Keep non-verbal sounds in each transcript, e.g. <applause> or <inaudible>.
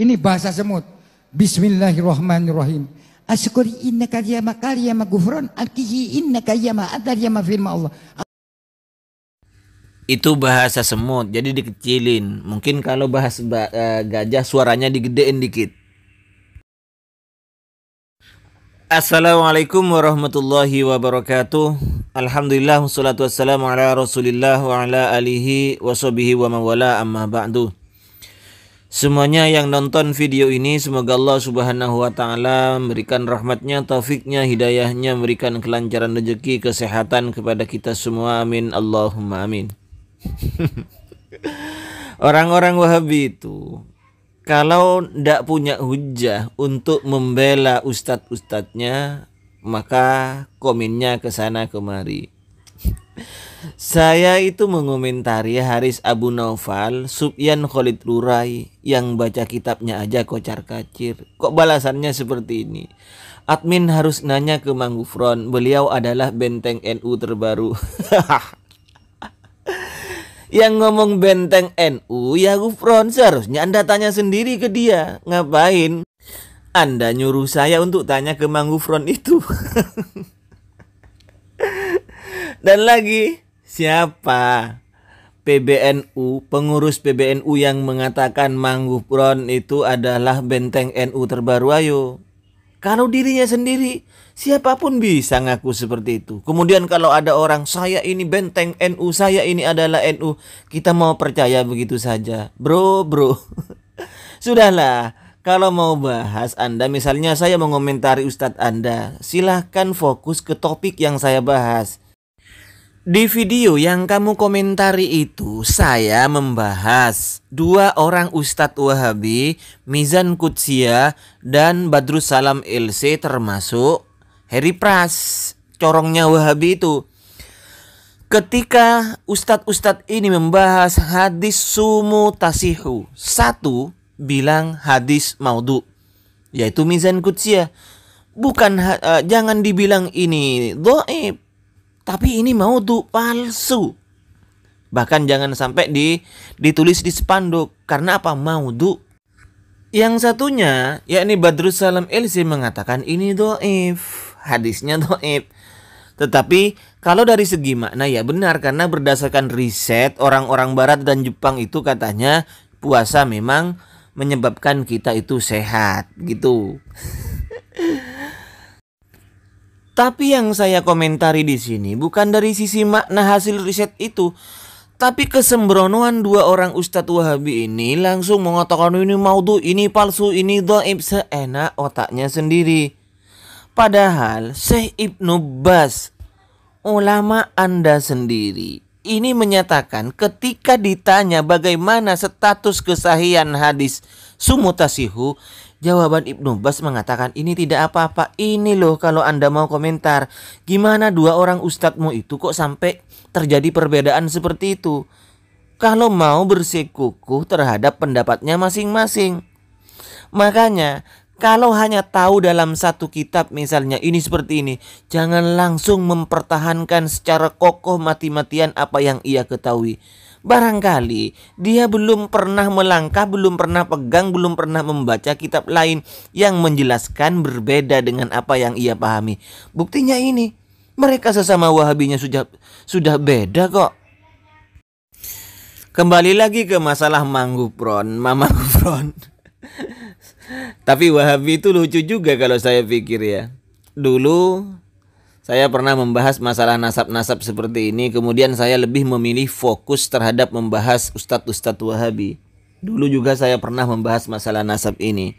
Ini bahasa semut. Bismillahirrahmanirrahim. Asyukuri inna kariyama kariyama gufron alkihi inna kariyama adariyama firma Allah. Itu bahasa semut, jadi dikecilin. Mungkin kalau bahasa e, gajah suaranya digedein dikit. Assalamualaikum warahmatullahi wabarakatuh Alhamdulillah wassalatu wassalamu ala rasulillah wa ala alihi wa wa mawala amma ba'du Semuanya yang nonton video ini semoga Allah subhanahu wa ta'ala memberikan rahmatnya, taufiknya, hidayahnya, memberikan kelancaran rezeki, kesehatan kepada kita semua. Amin. Allahumma amin. <laughs> Orang-orang Wahabi itu kalau tidak punya hujah untuk membela ustadz-ustadznya, maka komennya ke sana kemari. Saya itu mengomentari Haris Abu Naufal, Subyan Khalid Lurai yang baca kitabnya aja kocar kacir. Kok balasannya seperti ini? Admin harus nanya ke Mang beliau adalah benteng NU terbaru. <laughs> yang ngomong benteng NU ya Gufron seharusnya Anda tanya sendiri ke dia. Ngapain? Anda nyuruh saya untuk tanya ke Mang Gufron itu. <laughs> Dan lagi Siapa? PBNU, pengurus PBNU yang mengatakan Manggupron itu adalah benteng NU terbaru ayo. Kalau dirinya sendiri, siapapun bisa ngaku seperti itu. Kemudian kalau ada orang, saya ini benteng NU, saya ini adalah NU. Kita mau percaya begitu saja. Bro, bro. <laughs> Sudahlah, kalau mau bahas Anda, misalnya saya mengomentari Ustadz Anda, silahkan fokus ke topik yang saya bahas. Di video yang kamu komentari itu saya membahas dua orang Ustadz Wahabi, Mizan Kutsia dan Badrus Salam LC termasuk Heri Pras, corongnya Wahabi itu. Ketika Ustadz-Ustadz ini membahas hadis sumu tasihu, satu bilang hadis maudhu, yaitu Mizan Kutsia. Bukan, uh, jangan dibilang ini doib, tapi ini mau tuh palsu. Bahkan jangan sampai di ditulis di spanduk karena apa? mau tuh Yang satunya yakni Badrus Salam Elsi mengatakan ini doif. Hadisnya doif. Tetapi kalau dari segi makna ya benar karena berdasarkan riset orang-orang barat dan Jepang itu katanya puasa memang menyebabkan kita itu sehat gitu. <laughs> Tapi yang saya komentari di sini bukan dari sisi makna hasil riset itu, tapi kesembronoan dua orang Ustadz Wahabi ini langsung mengatakan ini maudhu, ini palsu, ini doib seenak otaknya sendiri. Padahal Syekh Ibnu Bas, ulama Anda sendiri, ini menyatakan ketika ditanya bagaimana status kesahian hadis sumutasihu Jawaban Ibnu Bas mengatakan ini tidak apa-apa. Ini loh kalau Anda mau komentar. Gimana dua orang ustadzmu itu kok sampai terjadi perbedaan seperti itu? Kalau mau bersikukuh terhadap pendapatnya masing-masing. Makanya kalau hanya tahu dalam satu kitab misalnya ini seperti ini, jangan langsung mempertahankan secara kokoh mati-matian apa yang ia ketahui. Barangkali dia belum pernah melangkah, belum pernah pegang, belum pernah membaca kitab lain yang menjelaskan berbeda dengan apa yang ia pahami. Buktinya ini, mereka sesama Wahabinya sudah sudah beda kok. Kembali lagi ke masalah Manggupron, Mama Gupron. <laughs> Tapi Wahabi itu lucu juga kalau saya pikir ya. Dulu saya pernah membahas masalah nasab-nasab seperti ini, kemudian saya lebih memilih fokus terhadap membahas ustadz-ustadz Wahabi. Dulu juga saya pernah membahas masalah nasab ini.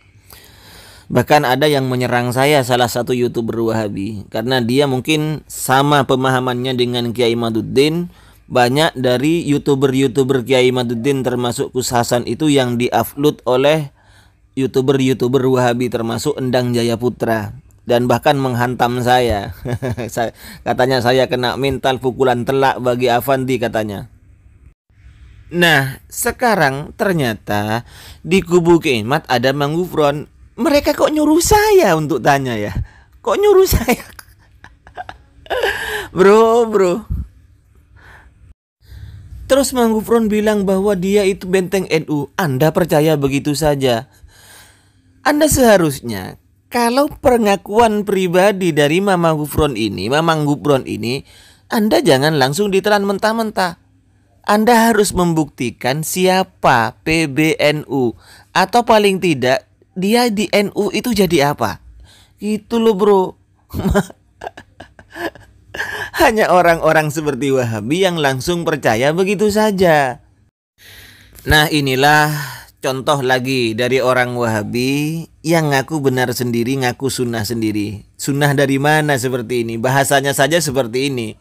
Bahkan ada yang menyerang saya salah satu YouTuber Wahabi karena dia mungkin sama pemahamannya dengan Kiai Maduddin. Banyak dari YouTuber-YouTuber Kiai Maduddin termasuk Kus Hasan itu yang di-upload oleh YouTuber-YouTuber Wahabi termasuk Endang Jaya Putra dan bahkan menghantam saya. <laughs> katanya saya kena mental pukulan telak bagi Avandi katanya. Nah, sekarang ternyata di kubu Kemat ada Mangufron. Mereka kok nyuruh saya untuk tanya ya? Kok nyuruh saya? <laughs> bro, bro. Terus Mangufron bilang bahwa dia itu benteng NU. Anda percaya begitu saja? Anda seharusnya kalau pengakuan pribadi dari Mama Gufron ini, Mama Gufron ini, Anda jangan langsung ditelan mentah-mentah. Anda harus membuktikan siapa PBNU atau paling tidak dia di NU itu jadi apa. Itu loh bro. <laughs> Hanya orang-orang seperti Wahabi yang langsung percaya begitu saja. Nah inilah Contoh lagi dari orang Wahabi yang ngaku benar sendiri, ngaku sunnah sendiri. Sunnah dari mana seperti ini? Bahasanya saja seperti ini.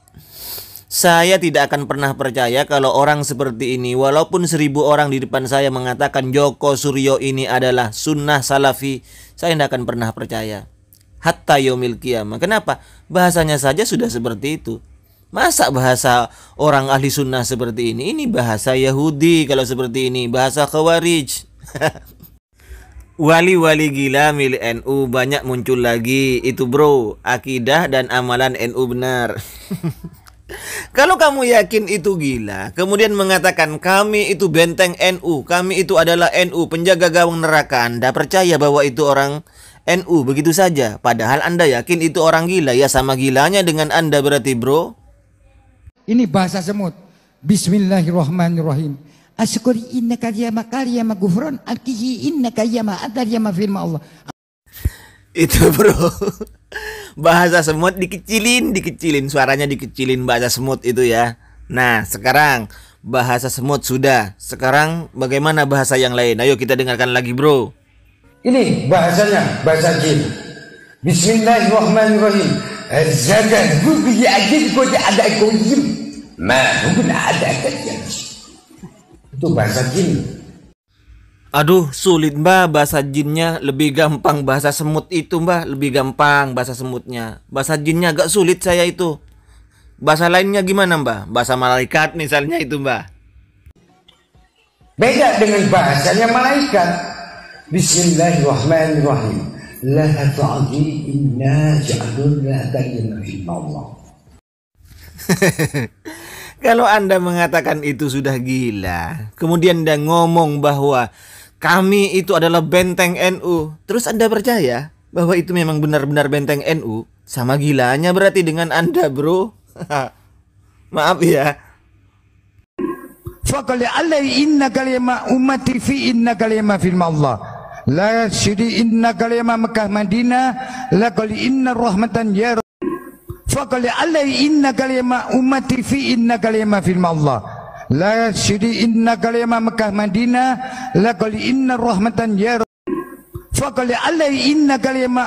Saya tidak akan pernah percaya kalau orang seperti ini, walaupun seribu orang di depan saya mengatakan Joko Suryo ini adalah sunnah salafi, saya tidak akan pernah percaya. Hatta yomil kiamah. Kenapa? Bahasanya saja sudah seperti itu. Masa bahasa orang ahli sunnah seperti ini? Ini bahasa Yahudi kalau seperti ini, bahasa Khawarij. <laughs> Wali-wali gila milik NU banyak muncul lagi. Itu bro, akidah dan amalan NU benar. <laughs> kalau kamu yakin itu gila, kemudian mengatakan kami itu benteng NU, kami itu adalah NU, penjaga gawang neraka, Anda percaya bahwa itu orang NU begitu saja. Padahal Anda yakin itu orang gila, ya sama gilanya dengan Anda berarti bro. Ini bahasa semut. Bismillahirrahmanirrahim. Asyukuri inna yama kariyama gufron alkihi inna yama adariyama firma Allah. Itu bro. Bahasa semut dikecilin, dikecilin. Suaranya dikecilin bahasa semut itu ya. Nah sekarang bahasa semut sudah. Sekarang bagaimana bahasa yang lain? Ayo kita dengarkan lagi bro. Ini bahasanya, bahasa jin. Bismillahirrahmanirrahim. الزكاة جزء يأجل جزء ada egoism ما mungkin ada kajian itu bahasa jin Aduh sulit mbak bahasa jinnya lebih gampang bahasa semut itu mbak lebih gampang bahasa semutnya bahasa jinnya agak sulit saya itu bahasa lainnya gimana mbak bahasa malaikat misalnya itu mbak beda dengan bahasanya malaikat Bismillahirrahmanirrahim inna <laughs> Kalau Anda mengatakan itu sudah gila, kemudian Anda ngomong bahwa kami itu adalah benteng NU, terus Anda percaya bahwa itu memang benar-benar benteng NU, sama gilanya berarti dengan Anda, Bro. <laughs> Maaf ya. Faqala alai inna kalima ummati fi inna kalima film Allah. La syiri inna kalima Mekah Madinah la qali inna rahmatan ya qali alai inna kalima ummati fi inna kalima fil Allah la syiri inna kalima Mekah Madinah la qali inna rahmatan ya qali alai inna kalima